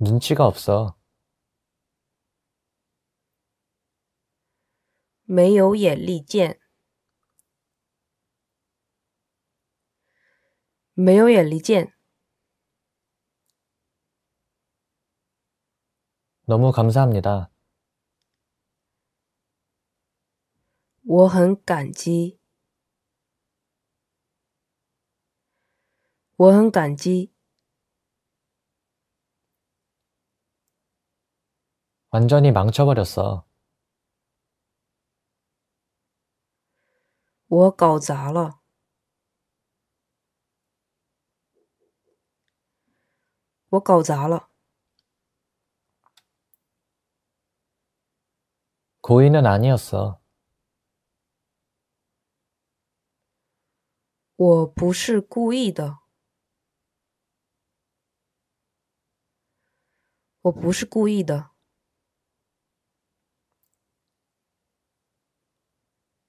눈치가 없어. 没有眼力见。没有眼力见。 너무 감사합니다. 我很感激。我很感激。 완전히 망쳐버렸어. 我搞砸了，我搞砸了。 고의는 아니었어. 我不是故意的，我不是故意的。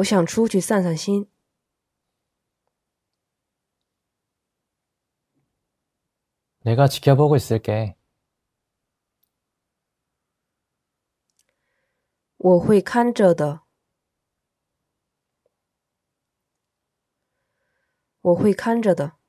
我想出去散散心。내가지켜보고있을 게。 我会看着的。我会看着的。